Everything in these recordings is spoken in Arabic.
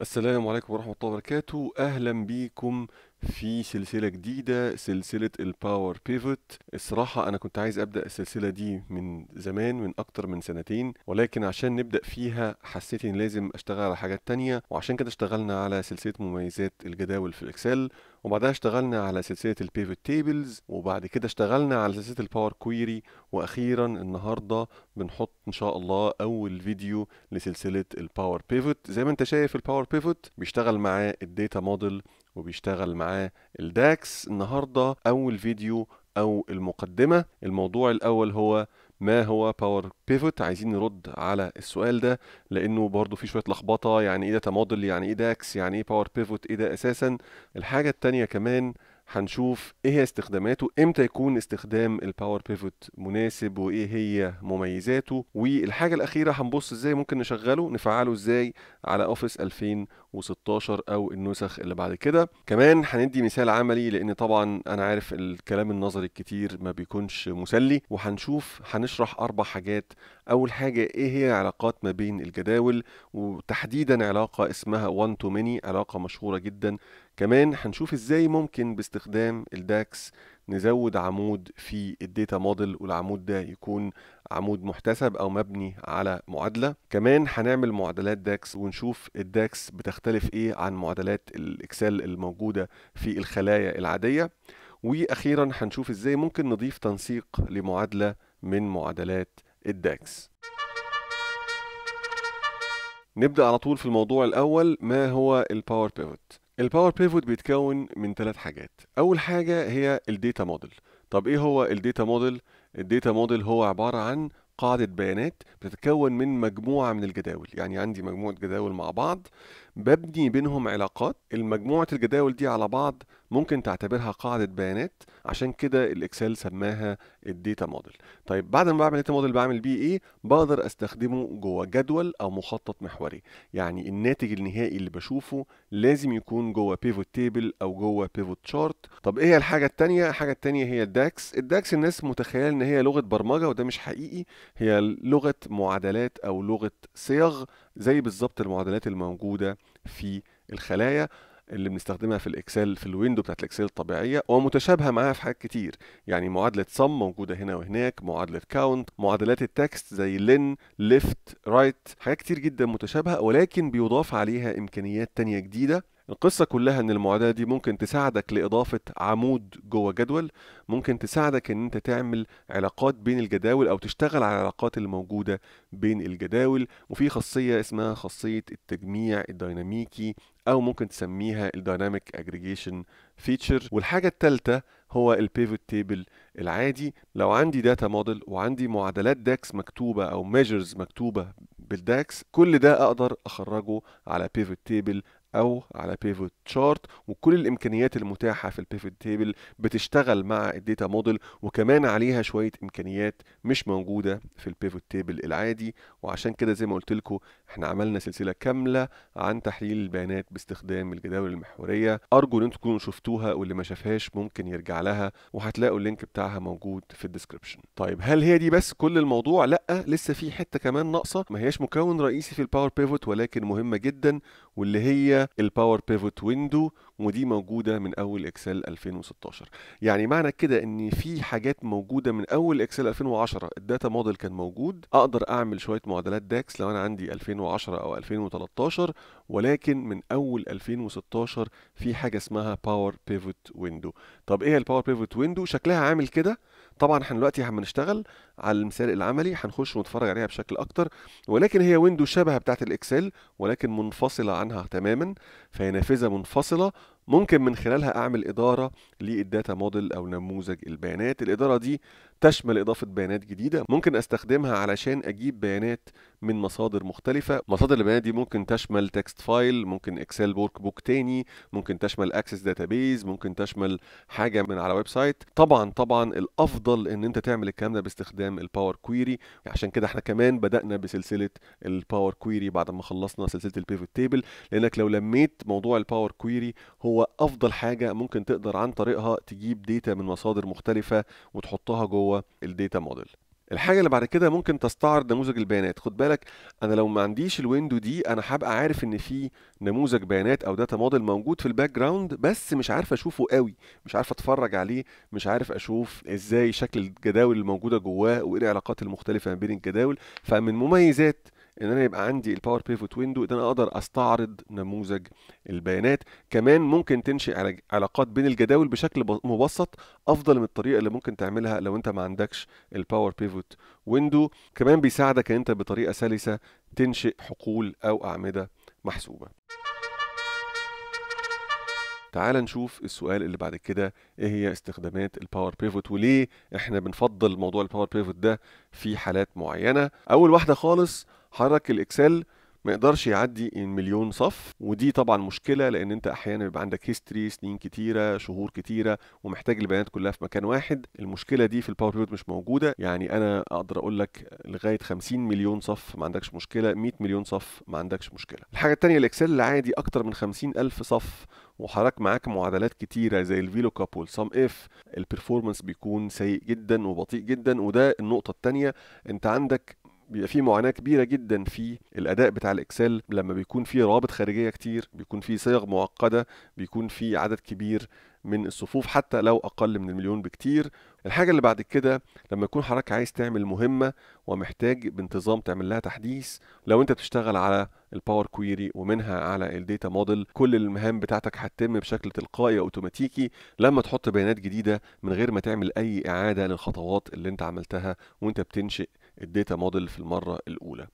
السلام عليكم ورحمة الله وبركاته أهلا بيكم في سلسلة جديدة سلسلة الباور بيفوت الصراحة أنا كنت عايز أبدأ السلسلة دي من زمان من أكتر من سنتين ولكن عشان نبدأ فيها حسيت إن لازم أشتغل على حاجات تانية وعشان كده اشتغلنا على سلسلة مميزات الجداول في الإكسل وبعدها اشتغلنا على سلسلة البيفوت تيبلز وبعد كده اشتغلنا على سلسلة الباور كويري واخيرا النهاردة بنحط ان شاء الله اول فيديو لسلسلة الباور بيفوت زي ما انت شايف الباور بيفوت بيشتغل معاه الداتا موديل وبيشتغل معاه الداكس النهاردة اول فيديو او المقدمة الموضوع الاول هو ما هو باور بيفوت عايزين نرد على السؤال ده لانه برضو في شويه لخبطه يعني ايه داتا موديل يعني ايه داكس يعني ايه باور بيفوت ايه ده اساسا الحاجه الثانيه كمان هنشوف ايه هي استخداماته امتى يكون استخدام الباور بيفوت مناسب وايه هي مميزاته والحاجه الاخيره هنبص ازاي ممكن نشغله نفعله ازاي على اوفيس 2000 و16 او النسخ اللي بعد كده كمان هندي مثال عملي لان طبعا انا عارف الكلام النظري الكتير ما بيكونش مسلي وهنشوف هنشرح اربع حاجات اول حاجه ايه هي العلاقات ما بين الجداول وتحديدا علاقه اسمها 1 تو ميني علاقه مشهوره جدا كمان هنشوف ازاي ممكن باستخدام الداكس نزود عمود في الداتا موديل والعمود ده يكون عمود محتسب او مبني على معادله كمان هنعمل معادلات داكس ونشوف الداكس بتختلف ايه عن معادلات الاكسل الموجوده في الخلايا العاديه واخيرا هنشوف ازاي ممكن نضيف تنسيق لمعادله من معادلات الداكس نبدا على طول في الموضوع الاول ما هو الباور بيفوت الباور بيفوت بيتكون من ثلاث حاجات اول حاجه هي الداتا موديل طب ايه هو الداتا موديل الديتا موديل هو عبارة عن قاعدة بيانات بتتكون من مجموعة من الجداول يعني عندي مجموعة جداول مع بعض ببني بينهم علاقات المجموعة الجداول دي على بعض ممكن تعتبرها قاعدة بيانات عشان كده الإكسل سماها الديتا موديل طيب بعد ما بعمل الديتا موديل بعمل بيه إيه بقدر أستخدمه جوه جدول أو مخطط محوري يعني الناتج النهائي اللي بشوفه لازم يكون جوه بيفوت تيبل أو جوه بيفوت شارت طب إيه الحاجة التانية الحاجة التانية هي الداكس الداكس الناس متخيلة إن هي لغة برمجة وده مش حقيقي هي لغة معادلات أو لغة صيغ زي بالظبط المعادلات الموجودة في الخلايا اللي بنستخدمها في الاكسل في الويندو بتاعت الاكسل الطبيعيه ومتشابهه معاها في حاجات كتير يعني معادله صم موجوده هنا وهناك معادله كاونت معادلات التكست زي لين ليفت رايت حاجات كتير جدا متشابهه ولكن بيضاف عليها امكانيات تانية جديده القصة كلها ان المعادلة دي ممكن تساعدك لإضافة عمود جوه جدول ممكن تساعدك ان انت تعمل علاقات بين الجداول او تشتغل على العلاقات اللي موجودة بين الجداول وفي خاصية اسمها خاصية التجميع الديناميكي او ممكن تسميها الديناميك اجريجيشن فيتشر والحاجة الثالثة هو البيفوت تيبل العادي لو عندي داتا موديل وعندي معادلات داكس مكتوبة او ميجرز مكتوبة بالداكس كل ده اقدر اخرجه على بيفوت تيبل او على بيفوت شارت وكل الامكانيات المتاحه في البيفوت تيبل بتشتغل مع الداتا موديل وكمان عليها شويه امكانيات مش موجوده في البيفوت تيبل العادي وعشان كده زي ما قلت لكم احنا عملنا سلسله كامله عن تحليل البيانات باستخدام الجداول المحوريه ارجو ان انتم تكونوا شفتوها واللي ما شافهاش ممكن يرجع لها وهتلاقوا اللينك بتاعها موجود في الديسكربشن طيب هل هي دي بس كل الموضوع لا لسه في حته كمان ناقصه ما هياش مكون رئيسي في الباور بيفوت ولكن مهمه جدا واللي هي الباور بيفوت ويندو ودي موجوده من اول اكسل 2016 يعني معنى كده ان في حاجات موجوده من اول اكسل 2010 الداتا موديل كان موجود اقدر اعمل شويه معادلات داكس لو انا عندي 2010 او 2013 ولكن من اول 2016 في حاجه اسمها باور بيفوت ويندو طب ايه الباور بيفوت ويندو شكلها عامل كده طبعا احنا دلوقتي هنشتغل على المثال العملي هنخش ونتفرج عليها بشكل اكتر ولكن هي ويندو شبه بتاعت الاكسل ولكن منفصله عنها تماما فهي نافذه منفصله ممكن من خلالها اعمل اداره للداتا موديل او نموذج البيانات الاداره دي تشمل إضافة بيانات جديدة ممكن أستخدمها علشان أجيب بيانات من مصادر مختلفة مصادر البيانات دي ممكن تشمل تكست فايل ممكن إكسل ورك بوك تاني ممكن تشمل أكسس داتابيز ممكن تشمل حاجة من على ويب سايت طبعا طبعا الأفضل إن أنت تعمل الكلام ده باستخدام الباور كويري عشان كده إحنا كمان بدأنا بسلسلة الباور كويري بعد ما خلصنا سلسلة البيفوت تيبل لأنك لو لميت موضوع الباور كويري هو أفضل حاجة ممكن تقدر عن طريقها تجيب ديتا من مصادر مختلفة وتحطها جوه هو الديتا موديل الحاجه اللي بعد كده ممكن تستعرض نموذج البيانات خد بالك انا لو ما عنديش الويندو دي انا هبقى عارف ان في نموذج بيانات او داتا موديل موجود في الباك جراوند بس مش عارف اشوفه قوي مش عارف اتفرج عليه مش عارف اشوف ازاي شكل الجداول الموجوده جواه وايه العلاقات المختلفه ما بين الجداول فمن مميزات ان انا يبقى عندي الباور بيفوت ويندو ان انا اقدر استعرض نموذج البيانات كمان ممكن تنشئ علاقات بين الجداول بشكل مبسط افضل من الطريقه اللي ممكن تعملها لو انت ما عندكش الباور بيفوت ويندو كمان بيساعدك ان انت بطريقه سلسه تنشئ حقول او اعمده محسوبه تعال نشوف السؤال اللي بعد كده ايه هي استخدامات الباور بيفوت وليه احنا بنفضل موضوع الباور بيفوت ده في حالات معينه اول واحده خالص حرك الاكسل ما يقدرش يعدي المليون صف ودي طبعا مشكله لان انت احيانا بيبقى عندك هيستوري سنين كتيره شهور كتيره ومحتاج البيانات كلها في مكان واحد المشكله دي في الباور بيفوت مش موجوده يعني انا اقدر اقول لك لغايه 50 مليون صف ما عندكش مشكله 100 مليون صف ما عندكش مشكله الحاجه الثانيه الاكسل العادي اكتر من 50 الف صف وحرك معاك معادلات كتيره زي الفيلو كاب والسام اف البرفورمانس بيكون سيء جدا وبطيء جدا وده النقطه التانية انت عندك بيبقى في معاناه كبيره جدا في الاداء بتاع الاكسل لما بيكون في روابط خارجيه كتير بيكون في صيغ معقده بيكون في عدد كبير من الصفوف حتى لو أقل من المليون بكتير الحاجة اللي بعد كده لما يكون حضرتك عايز تعمل مهمة ومحتاج بانتظام تعمل لها تحديث لو أنت بتشتغل على الباور كويري ومنها على الديتا موديل كل المهام بتاعتك هتتم بشكل تلقائي اوتوماتيكي لما تحط بيانات جديده من غير ما تعمل اي اعاده للخطوات اللي انت عملتها وانت بتنشئ الديتا موديل في المره الاولى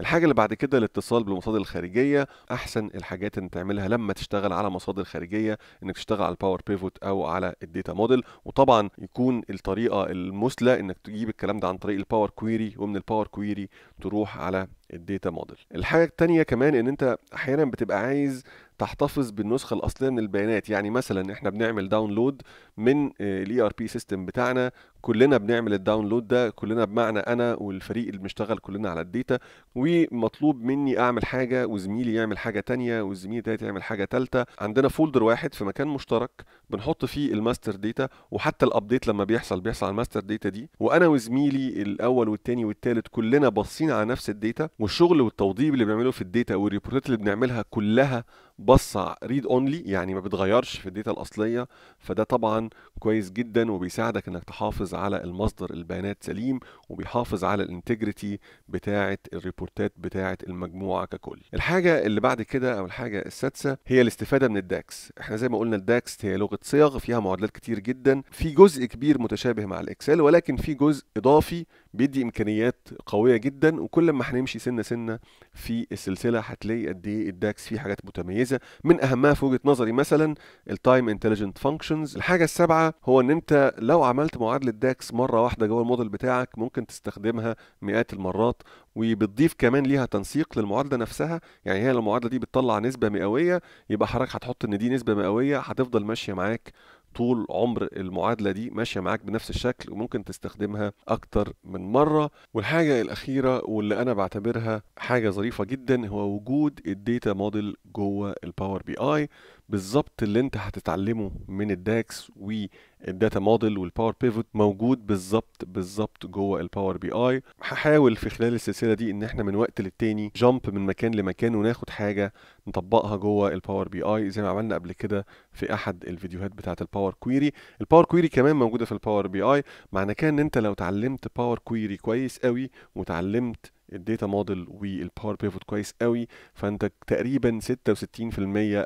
الحاجه اللي بعد كده الاتصال بالمصادر الخارجيه احسن الحاجات ان تعملها لما تشتغل على مصادر خارجيه انك تشتغل على الباور بيفوت او على الداتا موديل وطبعا يكون الطريقه المثلى انك تجيب الكلام ده عن طريق الباور كويري ومن الباور كويري تروح على الداتا موديل الحاجه الثانيه كمان ان انت احيانا بتبقى عايز تحتفظ بالنسخه الاصليه من البيانات يعني مثلا احنا بنعمل داونلود من الاي ار بي سيستم بتاعنا كلنا بنعمل الداونلود ده كلنا بمعنى انا والفريق اللي بنشتغل كلنا على الداتا ومطلوب مني اعمل حاجه وزميلي يعمل حاجه تانية والزميل ده يعمل حاجه تالتة عندنا فولدر واحد في مكان مشترك بنحط فيه الماستر ديتا وحتى الابديت لما بيحصل بيحصل على الماستر ديتا دي وانا وزميلي الاول والتاني والتالت كلنا باصين على نفس الداتا والشغل والتوضيب اللي بنعمله في الداتا والريبورتات اللي بنعملها كلها بص ريد اونلي يعني ما بتغيرش في الداتا الاصليه فده طبعا كويس جدا وبيساعدك انك تحافظ على المصدر البيانات سليم وبيحافظ على الانتجريتي بتاعه الريبورتات بتاعه المجموعه ككل الحاجه اللي بعد كده او الحاجه السادسه هي الاستفاده من الداكس احنا زي ما قلنا الداكس هي لغه صيغ فيها معادلات كتير جدا في جزء كبير متشابه مع الاكسل ولكن في جزء اضافي بيدي امكانيات قويه جدا وكل ما هنمشي سنه سنه في السلسله هتلاقي قد ايه الداكس فيه حاجات متميزه من اهمها في وجهه نظري مثلا التايم انتليجنت فانكشنز الحاجه السابعه هو ان انت لو عملت معادله داكس مره واحده جوه الموديل بتاعك ممكن تستخدمها مئات المرات وبتضيف كمان ليها تنسيق للمعادله نفسها يعني هي المعادله دي بتطلع نسبه مئويه يبقى حضرتك هتحط ان دي نسبه مئويه هتفضل ماشيه معاك طول عمر المعادله دي ماشيه معاك بنفس الشكل وممكن تستخدمها اكتر من مره والحاجه الاخيره واللي انا بعتبرها حاجه ظريفه جدا هو وجود الداتا موديل جوه الباور بي اي بالظبط اللي انت هتتعلمه من الداكس والداتا موديل والباور بيفوت موجود بالظبط بالظبط جوه الباور بي اي هحاول في خلال السلسله دي ان احنا من وقت للتاني جامب من مكان لمكان وناخد حاجه نطبقها جوه الباور بي اي زي ما عملنا قبل كده في احد الفيديوهات بتاعه الباور كويري الباور كويري كمان موجوده في الباور بي اي معنى كان ان انت لو اتعلمت باور كويري كويس قوي وتعلمت الديتا موديل والباور بيفوت كويس قوي فانت تقريبا 66%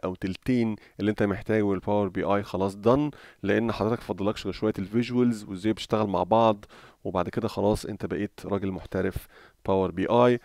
او تلتين اللي انت محتاجه الباور بي اي خلاص دن لان حضرتك فضلكش غير شويه الفيجوالز وازاي بتشتغل مع بعض وبعد كده خلاص انت بقيت راجل محترف باور بي اي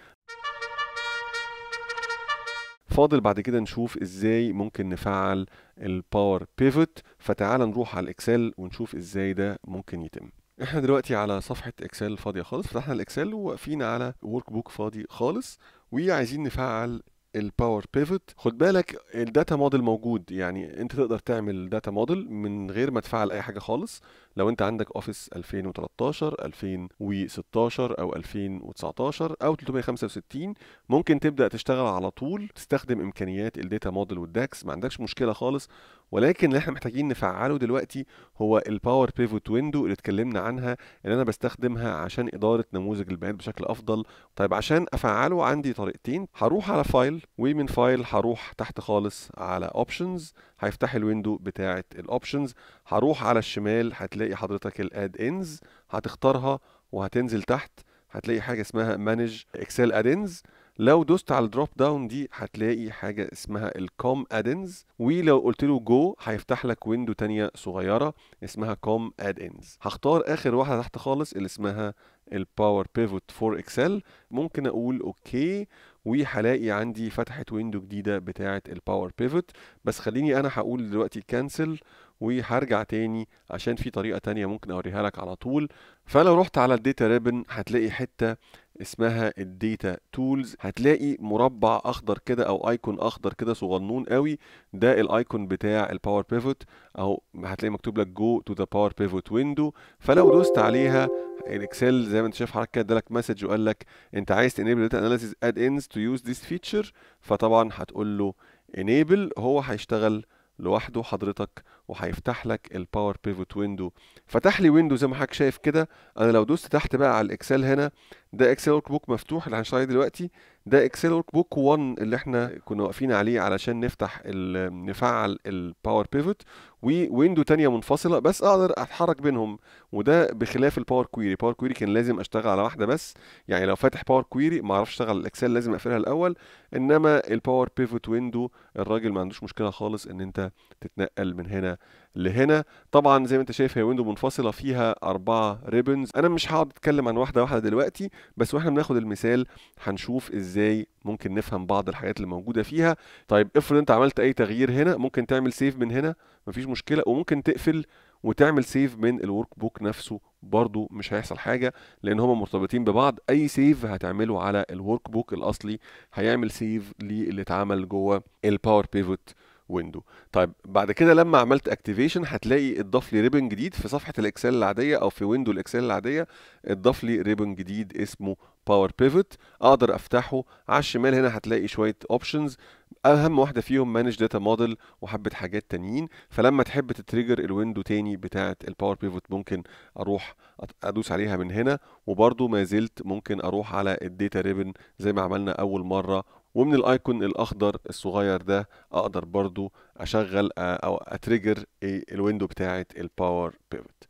فاضل بعد كده نشوف ازاي ممكن نفعل الباور بيفوت فتعال نروح على الاكسل ونشوف ازاي ده ممكن يتم احنا دلوقتي على صفحه اكسل فاضيه خالص فتحنا الاكسل وواقفين على ورك بوك فاضي خالص وعايزين نفعل الباور بيفوت خد بالك الداتا موديل موجود يعني انت تقدر تعمل داتا موديل من غير ما تفعل اي حاجه خالص لو انت عندك اوفيس 2013 2016 او 2019 او 365 ممكن تبدا تشتغل على طول تستخدم امكانيات الداتا موديل والداكس ما عندكش مشكله خالص ولكن اللي احنا محتاجين نفعله دلوقتي هو الباور بيفوت ويندو اللي اتكلمنا عنها اللي انا بستخدمها عشان اداره نموذج البيانات بشكل افضل طيب عشان افعله عندي طريقتين هروح على فايل ومن فايل هروح تحت خالص على اوبشنز هيفتح الويندو بتاعه الاوبشنز هروح على الشمال هتلاقي حضرتك الاد انز هتختارها وهتنزل تحت هتلاقي حاجه اسمها مانج اكسل ادنز لو دوست على الدروب داون دي هتلاقي حاجه اسمها الكوم ادنز ولو قلت له جو هيفتح لك ويندو تانية صغيره اسمها كوم اد انز هختار اخر واحده تحت خالص اللي اسمها الباور بيفوت فور اكسل ممكن اقول اوكي وهلاقي عندي فتحت ويندو جديده بتاعه الباور بيفوت بس خليني انا هقول دلوقتي كانسل وهرجع تاني عشان في طريقه تانية ممكن اوريها لك على طول فلو رحت على الداتا ريبن هتلاقي حته اسمها الديتا تولز هتلاقي مربع اخضر كده او ايكون اخضر كده صغنون قوي ده الايكون بتاع الباور بيفوت او هتلاقي مكتوب لك جو تو ذا باور بيفوت ويندو فلو دوست عليها الاكسل زي ما انت شايف حضرتك كده ادالك مسج وقال لك انت عايز تنيبل داتا اناليسيز اد انز تو يوز ذيس فيتشر فطبعا هتقول له انيبل هو هيشتغل لوحده حضرتك وهيفتح لك الباور بيفوت ويندو فتح لي ويندو زي ما حضرتك شايف كده انا لو دوست تحت بقى على الاكسل هنا ده اكسل ورك بوك مفتوح اللي هنشتغل عليه دلوقتي ده اكسل ورك بوك 1 اللي احنا كنا واقفين عليه علشان نفتح نفعل الباور بيفوت وويندو تانية منفصلة بس أقدر أتحرك بينهم وده بخلاف الباور كويري باور كويري كان لازم أشتغل على واحدة بس يعني لو فاتح باور كويري ما أعرفش أشتغل الإكسل لازم أقفلها الأول إنما الباور بيفوت ويندو الراجل ما عندوش مشكلة خالص إن أنت تتنقل من هنا لهنا طبعا زي ما انت شايف هي ويندو منفصله فيها اربعه ريبنز انا مش هقعد اتكلم عن واحده واحده دلوقتي بس واحنا بناخد المثال هنشوف ازاي ممكن نفهم بعض الحاجات اللي موجوده فيها طيب افرض انت عملت اي تغيير هنا ممكن تعمل سيف من هنا مفيش مشكله وممكن تقفل وتعمل سيف من الورك بوك نفسه برضو مش هيحصل حاجه لان هما مرتبطين ببعض اي سيف هتعمله على الورك بوك الاصلي هيعمل سيف للي اتعمل جوه الباور بيفوت ويندو طيب بعد كده لما عملت اكتيفيشن هتلاقي اتضاف لي ريبن جديد في صفحه الاكسل العاديه او في ويندو الاكسل العاديه اتضاف لي ريبن جديد اسمه باور بيفوت اقدر افتحه على الشمال هنا هتلاقي شويه اوبشنز اهم واحده فيهم مانج داتا موديل وحبه حاجات تانيين فلما تحب تتريجر الويندو تاني بتاعه الباور بيفوت ممكن اروح ادوس عليها من هنا وبرده ما زلت ممكن اروح على الداتا ريبن زي ما عملنا اول مره ومن الايكون الاخضر الصغير ده اقدر برضو اشغل او اتريجر الويندو بتاعه الباور بيفوت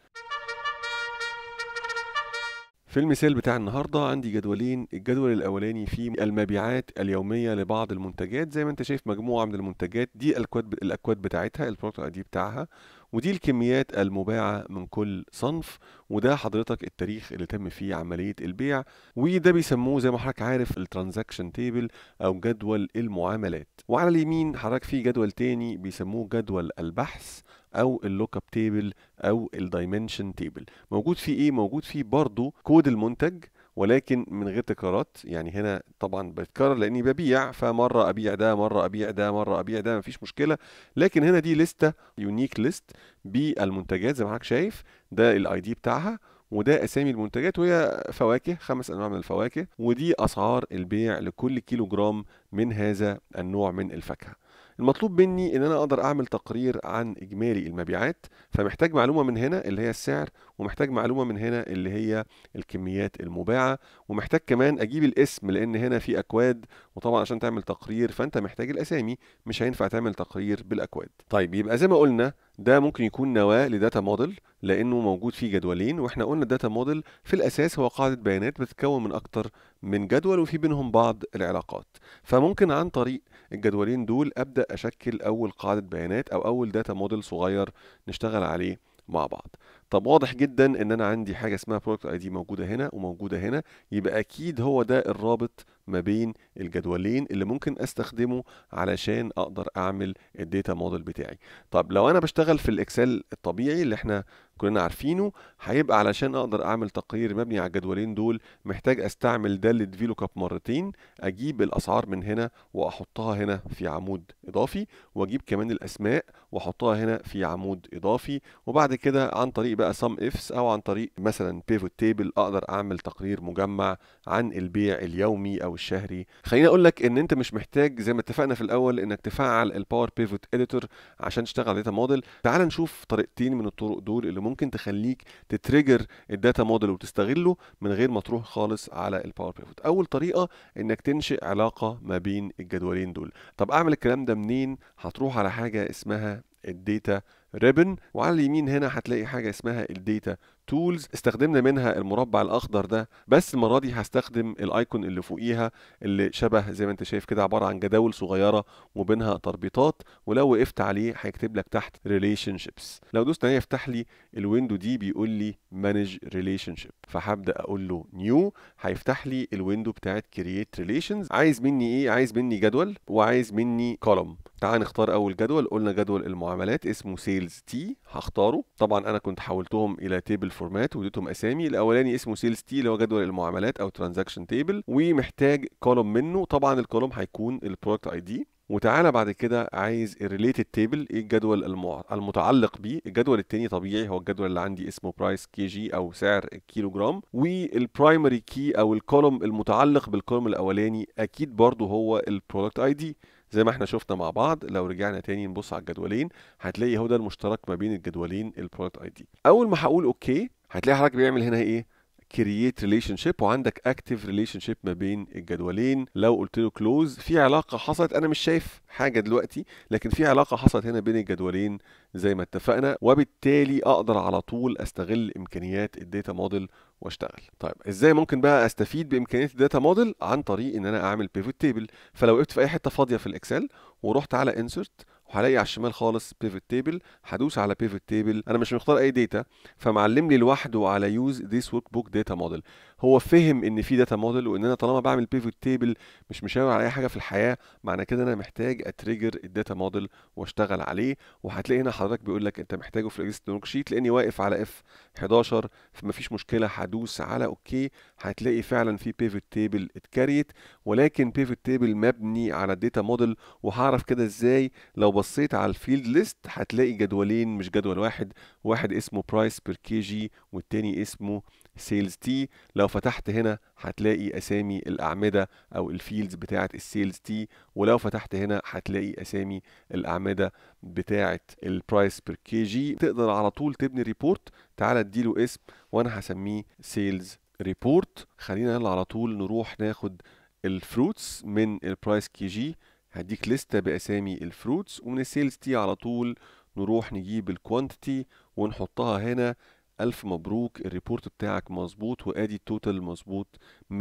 في المثال بتاع النهارده عندي جدولين الجدول الاولاني فيه المبيعات اليوميه لبعض المنتجات زي ما انت شايف مجموعه من المنتجات دي الاكواد الاكواد بتاعتها البرودكت اي دي بتاعها ودي الكميات المباعه من كل صنف وده حضرتك التاريخ اللي تم فيه عمليه البيع وده بيسموه زي ما حضرتك عارف الترانزاكشن تيبل او جدول المعاملات وعلى اليمين حضرتك في جدول تاني بيسموه جدول البحث او اللوك اب تيبل او الدايمنشن تيبل موجود فيه ايه موجود فيه برضو كود المنتج ولكن من غير تكرارات يعني هنا طبعا بتكرر لاني ببيع فمره ابيع ده مره ابيع ده مره ابيع ده مفيش مشكله لكن هنا دي لسته يونيك ليست بالمنتجات زي ما حضرتك شايف ده الاي دي بتاعها وده اسامي المنتجات وهي فواكه خمس انواع من الفواكه ودي اسعار البيع لكل كيلو جرام من هذا النوع من الفاكهه المطلوب مني ان انا اقدر اعمل تقرير عن اجمالي المبيعات فمحتاج معلومه من هنا اللي هي السعر ومحتاج معلومه من هنا اللي هي الكميات المباعه ومحتاج كمان اجيب الاسم لان هنا في اكواد وطبعا عشان تعمل تقرير فانت محتاج الاسامي مش هينفع تعمل تقرير بالاكواد طيب يبقى زي ما قلنا ده ممكن يكون نواه لداتا موديل لانه موجود فيه جدولين واحنا قلنا الداتا موديل في الاساس هو قاعده بيانات بتتكون من اكتر من جدول وفي بينهم بعض العلاقات فممكن عن طريق الجدولين دول ابدا اشكل اول قاعده بيانات او اول داتا موديل صغير نشتغل عليه مع بعض طب واضح جدا ان انا عندي حاجه اسمها برودكت اي دي موجوده هنا وموجوده هنا يبقى اكيد هو ده الرابط ما بين الجدولين اللي ممكن استخدمه علشان اقدر اعمل الداتا موديل بتاعي طب لو انا بشتغل في الاكسل الطبيعي اللي احنا كلنا عارفينه هيبقى علشان اقدر اعمل تقرير مبني على الجدولين دول محتاج استعمل ده للفي اب مرتين اجيب الاسعار من هنا واحطها هنا في عمود اضافي واجيب كمان الاسماء واحطها هنا في عمود اضافي وبعد كده عن طريق طريق بقى سم افس او عن طريق مثلا بيفوت تيبل اقدر اعمل تقرير مجمع عن البيع اليومي او الشهري خليني اقول لك ان انت مش محتاج زي ما اتفقنا في الاول انك تفعل الباور بيفوت اديتور عشان تشتغل على داتا موديل تعال نشوف طريقتين من الطرق دول اللي ممكن تخليك تتريجر الداتا موديل وتستغله من غير ما تروح خالص على الباور بيفوت اول طريقه انك تنشئ علاقه ما بين الجدولين دول طب اعمل الكلام ده منين هتروح على حاجه اسمها الداتا ريبن وعلى اليمين هنا هتلاقي حاجه اسمها الداتا تولز استخدمنا منها المربع الاخضر ده بس المره دي هستخدم الايكون اللي فوقيها اللي شبه زي ما انت شايف كده عباره عن جداول صغيره وبينها تربيطات ولو وقفت عليه هيكتب لك تحت ريليشن شيبس لو دوست عليه يفتح لي الويندو دي بيقول لي مانج ريليشن شيب فهبدا اقول له نيو هيفتح لي الويندو بتاعت كرييت ريليشنز عايز مني ايه عايز مني جدول وعايز مني كولوم تعال نختار اول جدول قلنا جدول المعاملات اسمه سيلز تي هختاره طبعا انا كنت حولتهم الى تيبل الفورمات واديتهم اسامي الاولاني اسمه سيلز تي اللي هو جدول المعاملات او ترانزاكشن تيبل ومحتاج كولوم منه طبعا الكولوم هيكون البرودكت اي دي وتعالى بعد كده عايز الريليتد تيبل ايه الجدول المتعلق بيه الجدول التاني طبيعي هو الجدول اللي عندي اسمه برايس كي جي او سعر الكيلو جرام والبرايمري كي او الكولوم المتعلق بالكولوم الاولاني اكيد برضو هو البرودكت اي دي زي ما احنا شفنا مع بعض لو رجعنا تاني نبص على الجدولين هتلاقي هو ده المشترك ما بين الجدولين البرودكت اي دي اول ما هقول اوكي هتلاقي حضرتك بيعمل هنا ايه كرييت ريليشن شيب وعندك اكتف ريليشن شيب ما بين الجدولين لو قلت له كلوز في علاقه حصلت انا مش شايف حاجه دلوقتي لكن في علاقه حصلت هنا بين الجدولين زي ما اتفقنا وبالتالي اقدر على طول استغل امكانيات الداتا موديل واشتغل طيب ازاي ممكن بقى استفيد بامكانيات الداتا موديل عن طريق ان انا اعمل بيفوت تيبل فلو وقفت في اي حته فاضيه في الاكسل ورحت على انسرت وهلاقي على الشمال خالص بيفت تيبل هدوس على بيفت تيبل انا مش مختار اي داتا فمعلم لي لوحده على يوز ذيس ورك بوك داتا موديل هو فهم ان في داتا موديل وان انا طالما بعمل بيفت تيبل مش مشاور على اي حاجه في الحياه معنى كده انا محتاج اتريجر الداتا موديل واشتغل عليه وهتلاقي هنا حضرتك بيقول لك انت محتاجه في الاكزيت ورك شيت لاني واقف على اف 11 فمفيش مشكله هدوس على اوكي هتلاقي فعلا في بيفت تيبل اتكريت ولكن بيفت تيبل مبني على الداتا موديل وهعرف كده ازاي لو بصيت على الفيلد ليست هتلاقي جدولين مش جدول واحد واحد اسمه برايس بير كي جي والتاني اسمه سيلز تي لو فتحت هنا هتلاقي اسامي الاعمده او الفيلدز بتاعه السيلز تي ولو فتحت هنا هتلاقي اسامي الاعمده بتاعه البرايس بير كي جي تقدر على طول تبني ريبورت تعالى اديله اسم وانا هسميه سيلز ريبورت خلينا يلا على طول نروح ناخد الفروتس من البرايس كي جي هديك لستة بأسامي الفروتس ومن السيلز تي على طول نروح نجيب الكوانتيتي ونحطها هنا ألف مبروك الريبورت بتاعك مظبوط وأدي التوتال مظبوط 100%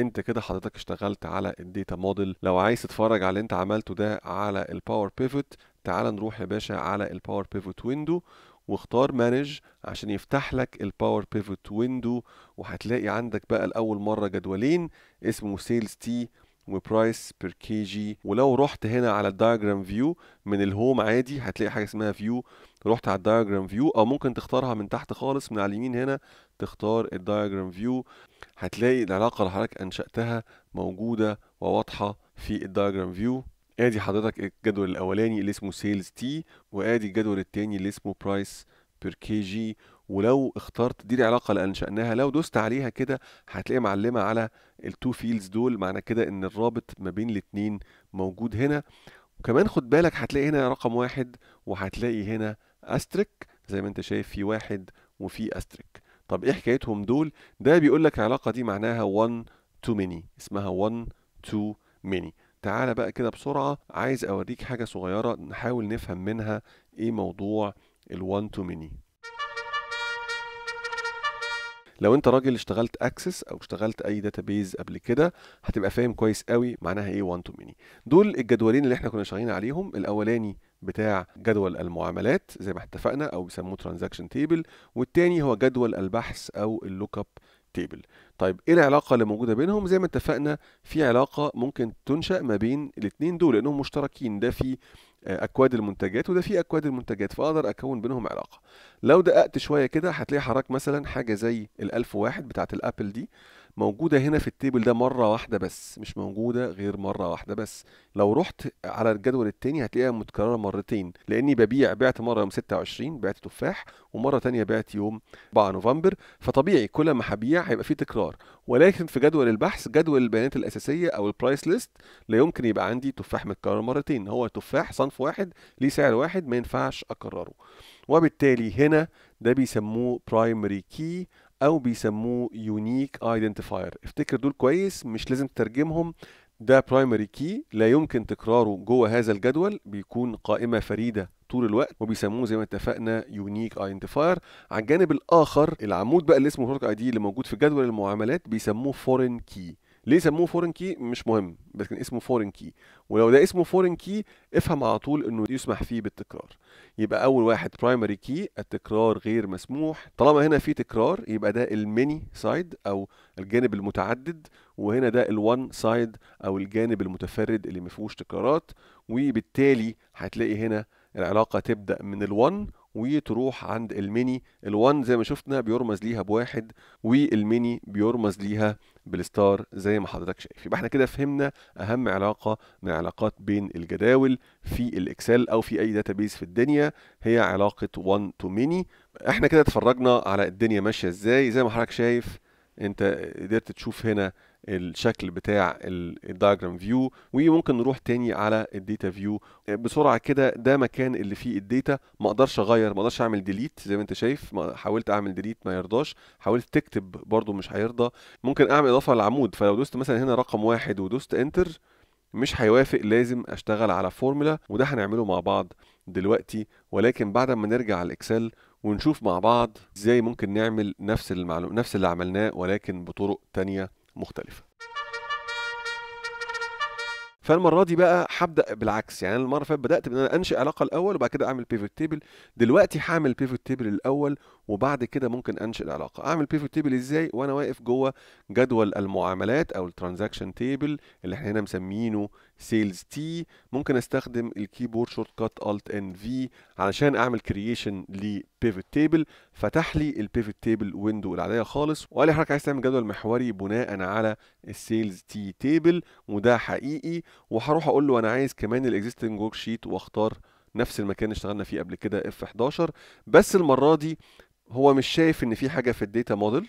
انت كده حضرتك اشتغلت على الديتا موديل لو عايز تتفرج على اللي انت عملته ده على الباور بيفوت تعال نروح يا باشا على الباور بيفوت ويندو واختار مانج عشان يفتح لك الباور بيفوت ويندو وهتلاقي عندك بقى لاول مره جدولين اسمه سيلز تي وبرايس بير كي جي ولو رحت هنا على الدايجرام فيو من الهوم عادي هتلاقي حاجه اسمها فيو رحت على الدايجرام فيو او ممكن تختارها من تحت خالص من على اليمين هنا تختار الدايجرام فيو هتلاقي العلاقه اللي حضرتك انشاتها موجوده وواضحه في الدايجرام فيو ادي حضرتك الجدول الاولاني اللي اسمه سيلز تي وادي الجدول الثاني اللي اسمه برايس بير كي جي ولو اخترت دي العلاقه اللي انشاناها لو دوست عليها كده هتلاقي معلمه على التو فيلز دول معنى كده ان الرابط ما بين الاتنين موجود هنا وكمان خد بالك هتلاقي هنا رقم واحد وهتلاقي هنا استريك زي ما انت شايف في واحد وفي استريك طب ايه حكايتهم دول ده بيقول لك العلاقه دي معناها 1 تو ميني اسمها 1 تو ميني تعالى بقى كده بسرعه عايز اوريك حاجه صغيره نحاول نفهم منها ايه موضوع ال1 تو ميني لو انت راجل اشتغلت اكسس او اشتغلت اي داتابيز قبل كده هتبقى فاهم كويس قوي معناها ايه 1 تو ميني دول الجدولين اللي احنا كنا شغالين عليهم الاولاني بتاع جدول المعاملات زي ما اتفقنا او بيسموه ترانزاكشن تيبل والتاني هو جدول البحث او اللوك اب تيبل طيب ايه العلاقه اللي موجوده بينهم زي ما اتفقنا في علاقه ممكن تنشا ما بين الاثنين دول لانهم مشتركين ده في اكواد المنتجات وده في اكواد المنتجات فاقدر اكون بينهم علاقه لو دققت شويه كده هتلاقي حضرتك مثلا حاجه زي الالف 1000 واحد بتاعه الابل دي موجودة هنا في التيبل ده مرة واحدة بس مش موجودة غير مرة واحدة بس لو رحت على الجدول التاني هتلاقيها متكررة مرتين لأني ببيع بعت مرة يوم 26 بعت تفاح ومرة تانية بعت يوم 4 نوفمبر فطبيعي كل ما هبيع هيبقى فيه تكرار ولكن في جدول البحث جدول البيانات الأساسية أو البرايس ليست لا يمكن يبقى عندي تفاح متكرر مرتين هو تفاح صنف واحد ليه سعر واحد ما ينفعش أكرره وبالتالي هنا ده بيسموه برايمري كي او بيسموه يونيك ايدنتيفاير افتكر دول كويس مش لازم تترجمهم ده برايمري كي لا يمكن تكراره جوه هذا الجدول بيكون قائمه فريده طول الوقت وبيسموه زي ما اتفقنا يونيك ايدنتيفاير على الجانب الاخر العمود بقى اللي اسمه نتورك اي دي اللي موجود في جدول المعاملات بيسموه فورين كي ليه سموه فورين كي مش مهم بس كان اسمه فورين كي ولو ده اسمه فورين كي افهم على طول انه يسمح فيه بالتكرار يبقى اول واحد برايمري كي التكرار غير مسموح طالما هنا في تكرار يبقى ده الميني سايد او الجانب المتعدد وهنا ده الوان سايد او الجانب المتفرد اللي ما تكرارات وبالتالي هتلاقي هنا العلاقه تبدا من ال1 وتروح عند الميني ال1 زي ما شفنا بيرمز ليها بواحد والميني بيرمز ليها بالستار زي ما حضرتك شايف يبقى احنا كده فهمنا اهم علاقه من علاقات بين الجداول في الاكسل او في اي داتابيس في الدنيا هي علاقه 1 تو ميني احنا كده اتفرجنا على الدنيا ماشيه ازاي زي ما حضرتك شايف انت قدرت تشوف هنا الشكل بتاع الدايجرام فيو وممكن نروح تاني على الداتا فيو بسرعه كده ده مكان اللي فيه الداتا ما اقدرش اغير ما اقدرش اعمل ديليت زي ما انت شايف حاولت اعمل ديليت ما يرضاش حاولت تكتب برده مش هيرضى ممكن اعمل اضافه للعمود فلو دوست مثلا هنا رقم واحد ودوست انتر مش هيوافق لازم اشتغل على فورمولا وده هنعمله مع بعض دلوقتي ولكن بعد ما نرجع على الاكسل ونشوف مع بعض ازاي ممكن نعمل نفس المعلومه نفس اللي عملناه ولكن بطرق تانية مختلفه فالمره دي بقى هبدا بالعكس يعني المره اللي فاتت بدات بان انا انشئ علاقه الاول وبعد كده اعمل بيفوت تيبل دلوقتي هعمل بيفوت تيبل الاول وبعد كده ممكن انشئ العلاقه اعمل بيفوت تيبل ازاي وانا واقف جوه جدول المعاملات او الترانزاكشن تيبل اللي احنا هنا مسمينه سيلز تي ممكن استخدم الكيبورد شورت كات الت ان في علشان اعمل كرييشن لبيفت تيبل فتح لي البيفت تيبل ويندو العاديه خالص وقال لي حضرتك عايز تعمل جدول محوري بناء على السيلز تي تيبل وده حقيقي وهروح اقول له انا عايز كمان الاكزيستنج ورك شيت واختار نفس المكان اللي اشتغلنا فيه قبل كده اف 11 بس المره دي هو مش شايف ان في حاجه في الداتا موديل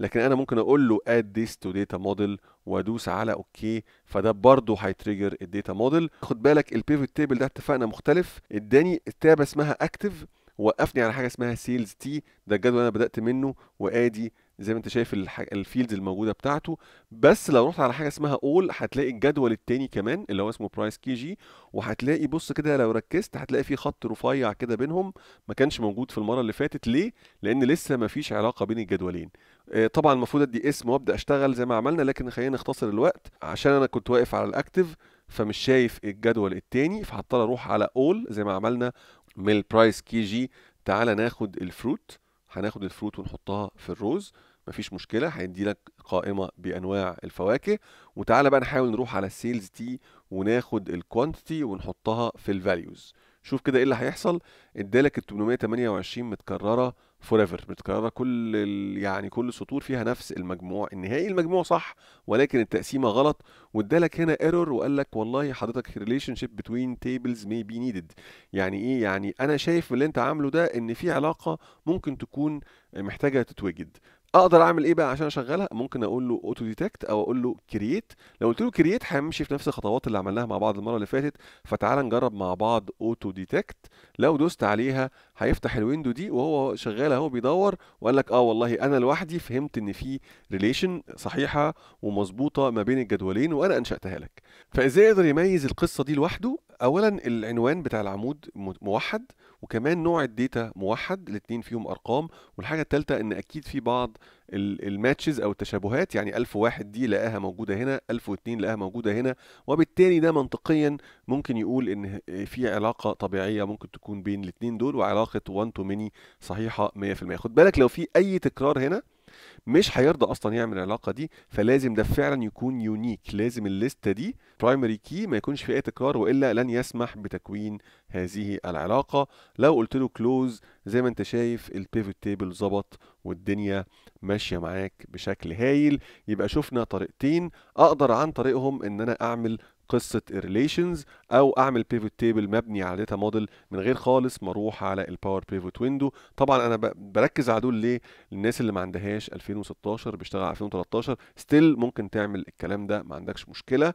لكن انا ممكن اقول له اد ذيس تو داتا موديل وادوس على اوكي فده برضه هيتريجر الداتا موديل خد بالك البيفوت تيبل ده اتفقنا مختلف اداني تاب اسمها اكتف وقفني على حاجه اسمها سيلز تي ده الجدول انا بدات منه وادي زي ما انت شايف الفيلدز الموجوده بتاعته بس لو رحت على حاجه اسمها اول هتلاقي الجدول التاني كمان اللي هو اسمه برايس كي جي وهتلاقي بص كده لو ركزت هتلاقي في خط رفيع كده بينهم ما كانش موجود في المره اللي فاتت ليه لان لسه ما فيش علاقه بين الجدولين آه، طبعا المفروض ادي اسم وابدا اشتغل زي ما عملنا لكن خلينا نختصر الوقت عشان انا كنت واقف على الاكتف فمش شايف الجدول التاني فهضطر اروح على اول زي ما عملنا من البرايس كي جي تعالى ناخد الفروت هناخد الفروت ونحطها في الروز مفيش مشكله هيدي لك قائمه بانواع الفواكه وتعالى بقى نحاول نروح على السيلز تي وناخد الكوانتيتي ونحطها في الفاليوز شوف كده ايه اللي هيحصل ادالك ال 828 متكرره فور ايفر متكرره كل يعني كل سطور فيها نفس المجموع النهائي المجموع صح ولكن التقسيمه غلط وادالك هنا ايرور وقال لك والله حضرتك ريليشن شيب بتوين تيبلز مي بي نيدد يعني ايه يعني انا شايف اللي انت عامله ده ان في علاقه ممكن تكون محتاجه تتوجد اقدر اعمل ايه بقى عشان اشغلها ممكن اقول له اوتو ديتكت او اقول له كرييت لو قلت له كرييت هيمشي في نفس الخطوات اللي عملناها مع بعض المره اللي فاتت فتعال نجرب مع بعض اوتو ديتكت لو دوست عليها هيفتح الويندو دي وهو شغال اهو بيدور وقال لك اه والله انا لوحدي فهمت ان في ريليشن صحيحه ومظبوطه ما بين الجدولين وانا انشاتها لك فازاي يقدر يميز القصه دي لوحده اولا العنوان بتاع العمود موحد وكمان نوع الداتا موحد الاثنين فيهم ارقام والحاجه الثالثه ان اكيد في بعض الماتشز او التشابهات يعني 1001 دي لقاها موجوده هنا 1002 لقاها موجوده هنا وبالتالي ده منطقيا ممكن يقول ان في علاقه طبيعيه ممكن تكون بين الاثنين دول وعلاقه 1 تو ميني صحيحه 100% خد بالك لو في اي تكرار هنا مش هيرضى اصلا يعمل العلاقه دي فلازم ده فعلا يكون يونيك لازم الليسته دي برايمري كي ما يكونش فيها اي تكرار والا لن يسمح بتكوين هذه العلاقه لو قلت له كلوز زي ما انت شايف البيفوت تيبل ظبط والدنيا ماشيه معاك بشكل هايل يبقى شفنا طريقتين اقدر عن طريقهم ان انا اعمل قصه ريليشنز او اعمل بيفوت تيبل مبني على داتا موديل من غير خالص ما اروح على الباور بيفوت ويندو طبعا انا بركز على دول ليه للناس اللي ما عندهاش 2016 بيشتغل على 2013 ستيل ممكن تعمل الكلام ده ما عندكش مشكله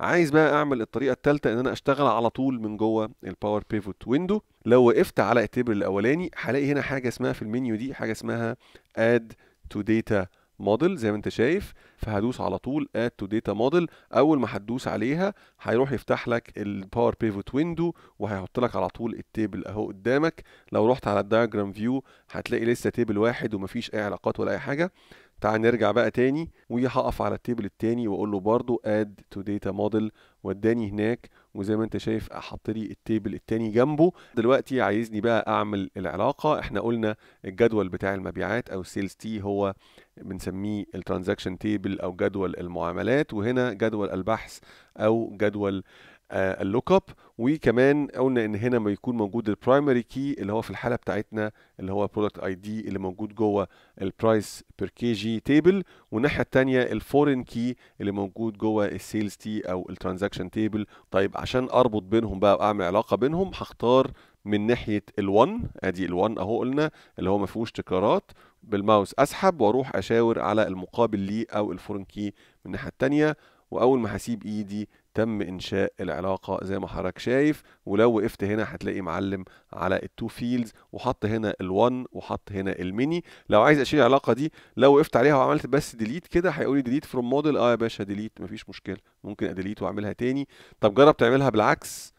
عايز بقى اعمل الطريقه الثالثه ان انا اشتغل على طول من جوه الباور بيفوت ويندو لو وقفت على التيبل الاولاني هلاقي هنا حاجه اسمها في المنيو دي حاجه اسمها اد تو داتا موديل زي ما انت شايف فهدوس على طول اد تو داتا موديل اول ما هتدوس عليها هيروح يفتح لك الباور بيفوت ويندو وهيحط لك على طول التيبل اهو قدامك لو رحت على الدايجرام فيو هتلاقي لسه تيبل واحد ومفيش اي علاقات ولا اي حاجه تعال نرجع بقى تاني وهقف على التيبل التاني واقول له برضو اد تو داتا موديل وداني هناك وزي ما انت شايف احط لي التيبل التاني جنبه دلوقتي عايزني بقى اعمل العلاقه احنا قلنا الجدول بتاع المبيعات او سيلز تي هو بنسميه الترانزاكشن تيبل او جدول المعاملات وهنا جدول البحث او جدول آه، اللوك اب وكمان قلنا ان هنا ما يكون موجود البرايمري كي اللي هو في الحاله بتاعتنا اللي هو برودكت اي دي اللي موجود جوه البرايس بير كي جي تيبل والناحيه الثانيه الفورين كي اللي موجود جوه السيلز تي او الترانزاكشن تيبل طيب عشان اربط بينهم بقى واعمل علاقه بينهم هختار من ناحيه ال1 ادي ال1 اهو قلنا اللي هو ما فيهوش تكرارات بالماوس اسحب واروح اشاور على المقابل ليه او الفورين كي من الناحيه الثانيه واول ما هسيب ايدي e تم انشاء العلاقه زي ما حضرتك شايف ولو وقفت هنا هتلاقي معلم على التو فيلدز وحط هنا ال1 وحط هنا الميني لو عايز اشيل العلاقه دي لو وقفت عليها وعملت بس ديليت كده هيقول لي ديليت فروم موديل اه يا باشا ديليت مفيش مشكله ممكن اديليت واعملها تاني طب جرب تعملها بالعكس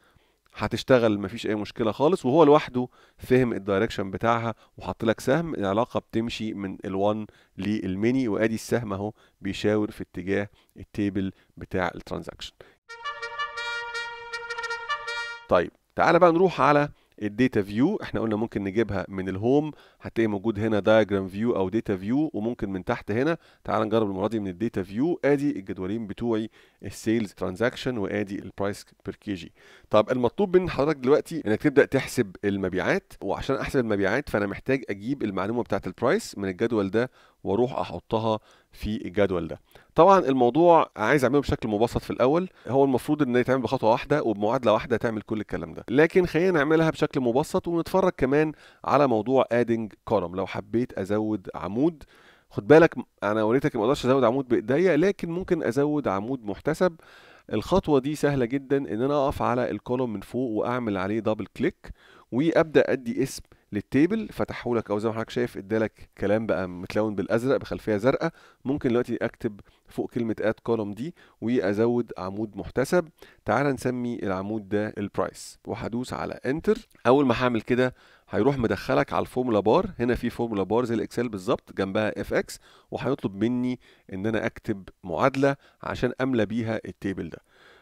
هتشتغل مفيش اي مشكله خالص وهو لوحده فهم الدايركشن بتاعها وحط لك سهم العلاقه بتمشي من ال1 للميني وادي السهم اهو بيشاور في اتجاه التيبل بتاع الترانزاكشن طيب تعالى بقى نروح على الداتا فيو احنا قلنا ممكن نجيبها من الهوم هتلاقي موجود هنا دايجرام فيو او داتا فيو وممكن من تحت هنا تعال نجرب المره دي من الداتا فيو ادي الجدولين بتوعي السيلز ترانزاكشن وادي البرايس بير كي جي طب المطلوب من حضرتك دلوقتي انك تبدا تحسب المبيعات وعشان احسب المبيعات فانا محتاج اجيب المعلومه بتاعت البرايس من الجدول ده واروح احطها في الجدول ده طبعا الموضوع عايز اعمله بشكل مبسط في الاول هو المفروض ان يتعمل بخطوه واحده وبمعادله واحده تعمل كل الكلام ده لكن خلينا نعملها بشكل مبسط ونتفرج كمان على موضوع ادنج كولم لو حبيت ازود عمود خد بالك انا وريتك ما اقدرش ازود عمود بايديا لكن ممكن ازود عمود محتسب الخطوه دي سهله جدا ان انا اقف على الكولوم من فوق واعمل عليه دبل كليك وابدا ادي اسم للتيبل فتحوا لك او زي ما حضرتك شايف ادالك كلام بقى متلون بالازرق بخلفيه زرقاء ممكن دلوقتي اكتب فوق كلمه اد كولوم دي وازود عمود محتسب تعال نسمي العمود ده البرايس وهدوس على انتر اول ما هعمل كده هيروح مدخلك على الفورمولا بار هنا في فورمولا بار زي الاكسل بالظبط جنبها اف اكس وهيطلب مني ان انا اكتب معادله عشان املى بيها التيبل ده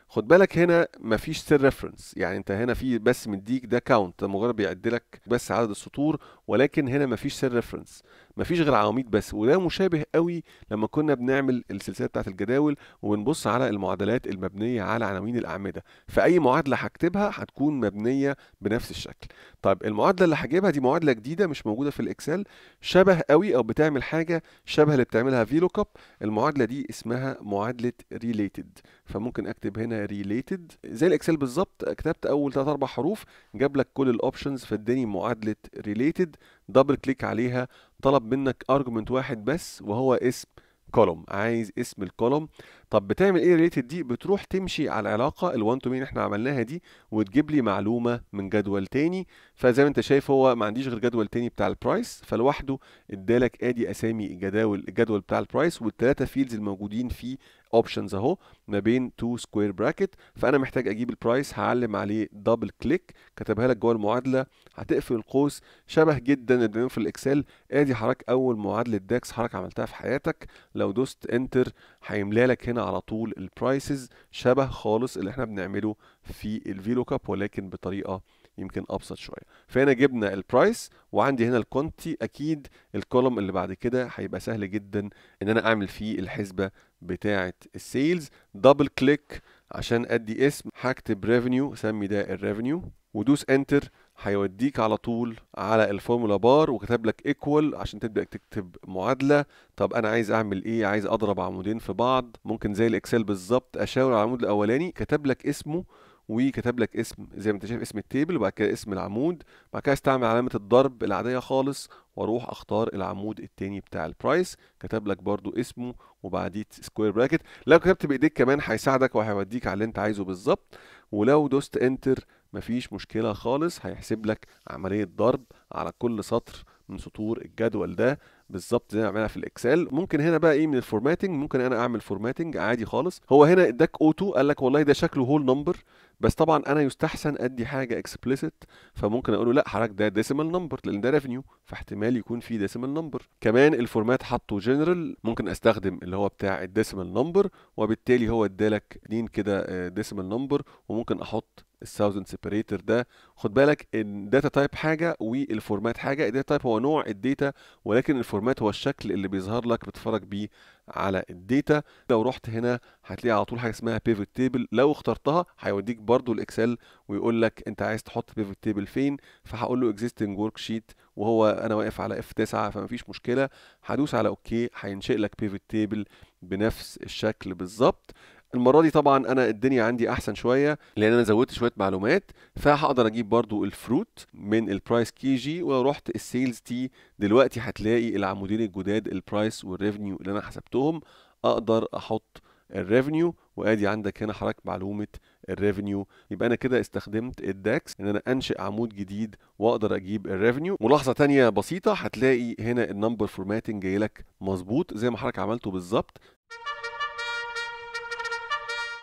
خد بالك هنا مفيش سيل ريفرنس يعني انت هنا في بس مديك ده كاونت مجرد بيعدلك بس عدد السطور ولكن هنا مفيش سيل ريفرنس مفيش غير عواميد بس وده مشابه قوي لما كنا بنعمل السلسله بتاعه الجداول وبنبص على المعادلات المبنيه على عناوين الاعمده فاي معادله هكتبها هتكون مبنيه بنفس الشكل طيب المعادله اللي هجيبها دي معادله جديده مش موجوده في الاكسل شبه قوي او بتعمل حاجه شبه اللي بتعملها في لوك اب المعادله دي اسمها معادله ريليتد فممكن اكتب هنا ريليتد زي الاكسل بالظبط كتبت اول 3 4 حروف جاب لك كل الاوبشنز فاداني معادله ريليتد دبل كليك عليها طلب منك ارجمنت واحد بس وهو اسم كولوم عايز اسم الكولوم طب بتعمل ايه ريليتد دي بتروح تمشي على العلاقه ال1 تو مين احنا عملناها دي وتجيب لي معلومه من جدول تاني فزي ما انت شايف هو ما عنديش غير جدول تاني بتاع البرايس فلوحده ادالك ادي اسامي الجداول الجدول بتاع البرايس والثلاثه فيلدز الموجودين فيه اوبشنز اهو ما بين تو سكوير براكت فانا محتاج اجيب البرايس هعلم عليه دبل كليك كتبها لك جوه المعادله هتقفل القوس شبه جدا اللي في الاكسل ادي حضرتك اول معادله داكس حضرتك عملتها في حياتك لو دوست انتر هيملى لك هنا على طول البرايسز شبه خالص اللي احنا بنعمله في الفيلو كاب ولكن بطريقه يمكن ابسط شويه فهنا جبنا البرايس وعندي هنا الكونتي اكيد الكولوم اللي بعد كده هيبقى سهل جدا ان انا اعمل فيه الحسبه بتاعه السيلز دبل كليك عشان ادي اسم هكتب ريفينيو سمي ده الريفينيو ودوس انتر هيوديك على طول على الفورمولا بار وكتب لك ايكوال عشان تبدا تكتب معادله طب انا عايز اعمل ايه عايز اضرب عمودين في بعض ممكن زي الاكسل بالظبط اشاور على العمود الاولاني كتب لك اسمه وكتب لك اسم زي ما انت شايف اسم التيبل وبعد كده اسم العمود بعد كده استعمل علامه الضرب العاديه خالص واروح اختار العمود التاني بتاع البرايس كتب لك برضو اسمه وبعديه سكوير براكت لو كتبت بايديك كمان هيساعدك وهيوديك على اللي انت عايزه بالظبط ولو دوست انتر مفيش مشكله خالص هيحسب لك عمليه ضرب على كل سطر من سطور الجدول ده بالظبط زي ما عملنا في الاكسل ممكن هنا بقى ايه من الفورماتنج ممكن انا اعمل فورماتنج عادي خالص هو هنا اداك اوتو قال لك والله ده شكله هول نمبر بس طبعا انا يستحسن ادي حاجه اكسبليسيت فممكن اقول له لا حضرتك ده ديسيمال نمبر لان ده ريفينيو فاحتمال يكون في ديسيمال نمبر كمان الفورمات حطه جنرال ممكن استخدم اللي هو بتاع الديسيمال نمبر وبالتالي هو ادالك دين كده ديسيمال آه، نمبر وممكن احط ال1000 سيبريتور ده خد بالك ان الداتا تايب حاجه والفورمات حاجه الداتا تايب هو نوع الداتا ولكن الفورمات هو الشكل اللي بيظهر لك بتتفرج بيه على الداتا لو رحت هنا هتلاقي على طول حاجه اسمها بيفوت تيبل لو اخترتها هيوديك برده الاكسل ويقول لك انت عايز تحط بيفوت تيبل فين فهقول له اكزيستنج ورك شيت وهو انا واقف على اف 9 فمفيش مشكله هدوس على اوكي هينشئ لك بيفوت تيبل بنفس الشكل بالظبط المره دي طبعا انا الدنيا عندي احسن شويه لان انا زودت شويه معلومات فهقدر اجيب برضو الفروت من البرايس كي جي ولو رحت السيلز تي دلوقتي هتلاقي العمودين الجداد البرايس والريفنيو اللي انا حسبتهم اقدر احط الريفنيو وادي عندك هنا حضرتك معلومه الريفنيو يبقى انا كده استخدمت الداكس ان انا انشئ عمود جديد واقدر اجيب الريفنيو ملاحظه تانية بسيطه هتلاقي هنا النمبر فورماتنج جاي لك مظبوط زي ما حضرتك عملته بالظبط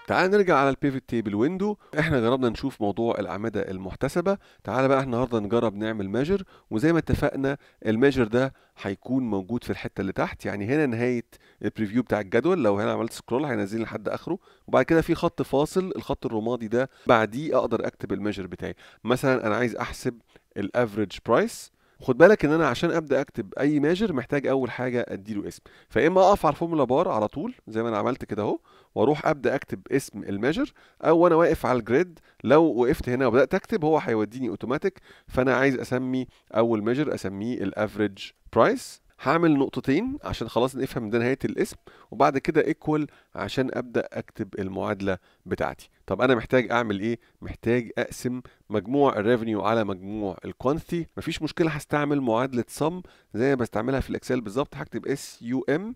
تعال نرجع على البيفت تيبل ويندو احنا جربنا نشوف موضوع الاعمده المحتسبه تعال بقى النهارده نجرب نعمل ميجر وزي ما اتفقنا الميجر ده هيكون موجود في الحته اللي تحت يعني هنا نهايه البريفيو بتاع الجدول لو هنا عملت سكرول هينزل لحد اخره وبعد كده في خط فاصل الخط الرمادي ده بعديه اقدر اكتب الميجر بتاعي مثلا انا عايز احسب الافريج برايس خد بالك ان انا عشان ابدا اكتب اي ماجر محتاج اول حاجه اديله اسم فاما اقف على الفورمولا بار على طول زي ما انا عملت كده اهو واروح ابدا اكتب اسم الميجر او وانا واقف على الجريد لو وقفت هنا وبدات اكتب هو هيوديني اوتوماتيك فانا عايز اسمي اول ميجر اسميه الافريج برايس هعمل نقطتين عشان خلاص نفهم ده نهايه الاسم وبعد كده ايكوال عشان ابدا اكتب المعادله بتاعتي طب انا محتاج اعمل ايه محتاج اقسم مجموع الريفينيو على مجموع الكوانتي مفيش مشكله هستعمل معادله سم زي ما بستعملها في الاكسل بالظبط هكتب اس يو ام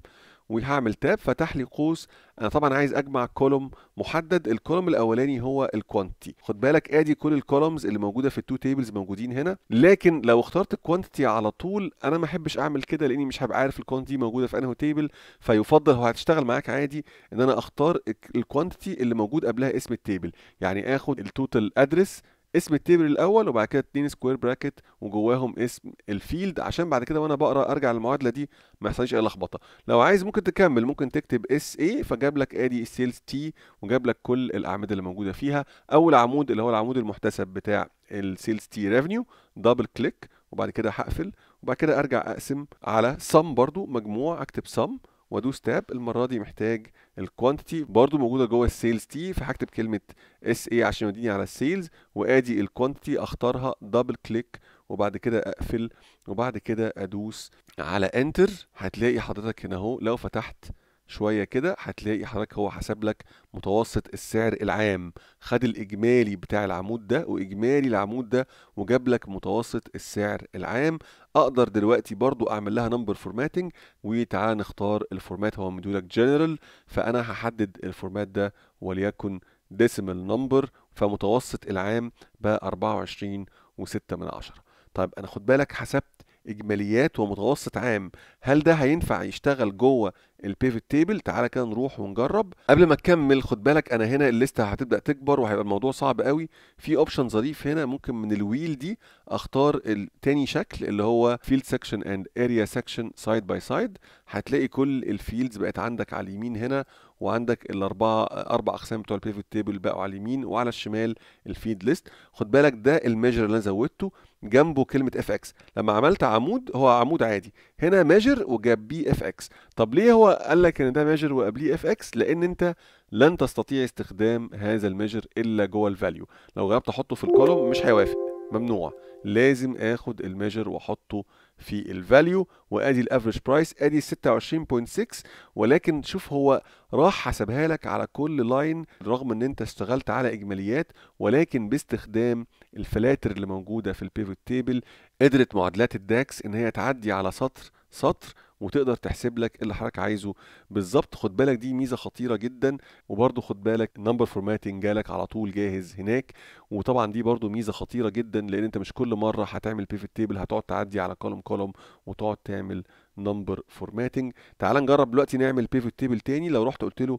وهعمل تاب فتح لي قوس انا طبعا عايز اجمع كولوم محدد الكولوم الاولاني هو الكوانتي خد بالك ادي كل الكولومز اللي موجوده في التو تيبلز موجودين هنا لكن لو اخترت الكوانتي على طول انا ما احبش اعمل كده لاني مش هبقى عارف الكوانتي موجوده في انهي تيبل فيفضل هو هتشتغل معاك عادي ان انا اختار الكوانتي اللي موجود قبلها اسم التيبل يعني اخد التوتال ادرس اسم التيبل الاول وبعد كده اتنين سكوير براكت وجواهم اسم الفيلد عشان بعد كده وانا بقرا ارجع للمعادله دي ما يحصلش اي لخبطه لو عايز ممكن تكمل ممكن تكتب اس اي فجاب لك ادي السيلز تي وجاب لك كل الاعمده اللي موجوده فيها اول عمود اللي هو العمود المحتسب بتاع السيلز تي ريفينيو دبل كليك وبعد كده هقفل وبعد كده ارجع اقسم على سم برضو مجموع اكتب سم وادوس تاب المره دي محتاج الكوانتيتي برضو موجوده جوه السيلز تي فهكتب كلمه اس اي عشان يوديني على السيلز وادي الكوانتيتي اختارها دبل كليك وبعد كده اقفل وبعد كده ادوس على انتر هتلاقي حضرتك هنا اهو لو فتحت شويه كده هتلاقي حضرتك هو حسب لك متوسط السعر العام خد الاجمالي بتاع العمود ده واجمالي العمود ده وجاب لك متوسط السعر العام اقدر دلوقتي برضو اعمل لها نمبر فورماتنج وتعالى نختار الفورمات هو مديولك جنرال فانا هحدد الفورمات ده وليكن ديسيمال نمبر فمتوسط العام بقى 24 و6 من عشرة طيب انا خد بالك حسبت اجماليات ومتوسط عام هل ده هينفع يشتغل جوه البيفت تيبل تعالى كده نروح ونجرب قبل ما تكمل خد بالك انا هنا الليسته هتبدا تكبر وهيبقى الموضوع صعب قوي في اوبشن ظريف هنا ممكن من الويل دي اختار التاني شكل اللي هو فيلد سكشن اند اريا سكشن سايد باي سايد هتلاقي كل الفيلدز بقت عندك على اليمين هنا وعندك الاربعه اربع اقسام بتوع البيفت تيبل بقوا على اليمين وعلى الشمال الفيد ليست خد بالك ده الميجر اللي انا زودته جنبه كلمه اف اكس لما عملت عمود هو عمود عادي هنا ميجر وجاب بيه اف اكس طب ليه هو قال لك ان ده ميجر وقبليه اف اكس لان انت لن تستطيع استخدام هذا الميجر الا جوه الفاليو لو جربت احطه في الكولوم مش هيوافق ممنوع لازم اخد الميجر واحطه في الفاليو وادي الافريج برايس ادي 26.6 ولكن شوف هو راح حسبها لك على كل لاين رغم ان انت اشتغلت على اجماليات ولكن باستخدام الفلاتر اللي موجوده في البيفوت تيبل قدرت معادلات الداكس ان هي تعدي على سطر سطر وتقدر تحسب لك اللي حضرتك عايزه بالظبط خد بالك دي ميزه خطيره جدا وبرده خد بالك نمبر فورماتنج جالك على طول جاهز هناك وطبعا دي برده ميزه خطيره جدا لان انت مش كل مره هتعمل بيفت تيبل هتقعد تعدي على كولوم كولوم وتقعد تعمل نمبر فورماتنج تعال نجرب دلوقتي نعمل بيفت تيبل تاني لو رحت قلت له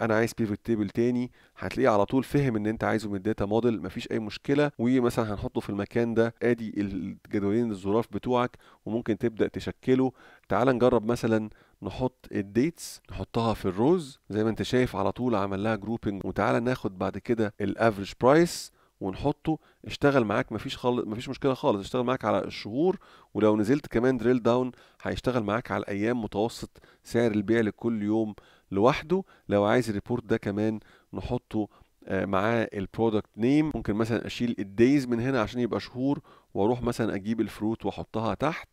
انا عايز بيفوت تيبل تاني هتلاقيه على طول فهم ان انت عايزه من الداتا موديل مفيش اي مشكله ومثلا هنحطه في المكان ده ادي الجدولين الظراف بتوعك وممكن تبدا تشكله تعال نجرب مثلا نحط الديتس نحطها في الروز زي ما انت شايف على طول عمل لها جروبنج وتعال ناخد بعد كده الافريج برايس ونحطه اشتغل معاك مفيش خالص مفيش مشكله خالص اشتغل معاك على الشهور ولو نزلت كمان دريل داون هيشتغل معاك على الايام متوسط سعر البيع لكل يوم لوحده لو عايز الريبورت ده كمان نحطه آه، معاه البرودكت نيم ممكن مثلا اشيل الدايز من هنا عشان يبقى شهور واروح مثلا اجيب الفروت واحطها تحت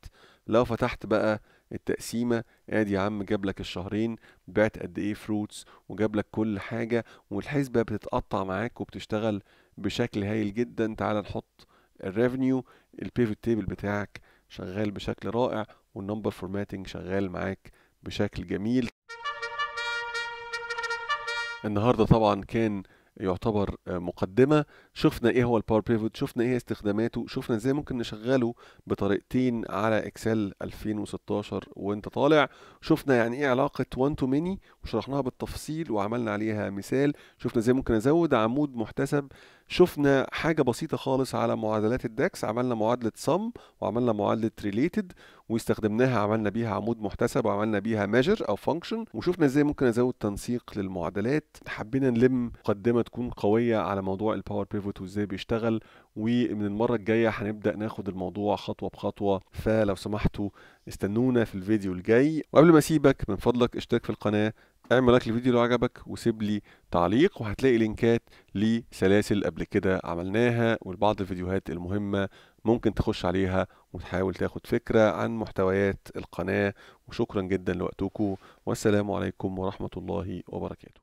لو فتحت بقى التقسيمه ادي يا عم جاب لك الشهرين بعت قد ايه فروتس وجاب لك كل حاجه والحسبه بتتقطع معاك وبتشتغل بشكل هايل جدا تعال نحط الريفنيو البيفوت تيبل بتاعك شغال بشكل رائع والنمبر فورماتنج شغال معاك بشكل جميل النهارده طبعا كان يعتبر مقدمه شفنا ايه هو الباور بيفوت شفنا ايه استخداماته شفنا ازاي ممكن نشغله بطريقتين على اكسل 2016 وانت طالع شفنا يعني ايه علاقه وان تو ميني وشرحناها بالتفصيل وعملنا عليها مثال شفنا ازاي ممكن ازود عمود محتسب شفنا حاجه بسيطه خالص على معادلات الداكس عملنا معادله صم وعملنا معادله ريليتد واستخدمناها عملنا بيها عمود محتسب وعملنا بيها ميجر او فانكشن وشفنا ازاي ممكن ازود تنسيق للمعادلات حبينا نلم مقدمه تكون قويه على موضوع الباور بيفوت وازاي بيشتغل ومن المره الجايه هنبدا ناخد الموضوع خطوه بخطوه فلو سمحتوا استنونا في الفيديو الجاي وقبل ما اسيبك من فضلك اشترك في القناه اعمل لايك للفيديو لو عجبك وسيب لي تعليق وهتلاقي لينكات لسلاسل قبل كده عملناها ولبعض الفيديوهات المهمة ممكن تخش عليها وتحاول تاخد فكرة عن محتويات القناة وشكرا جدا لوقتكم والسلام عليكم ورحمة الله وبركاته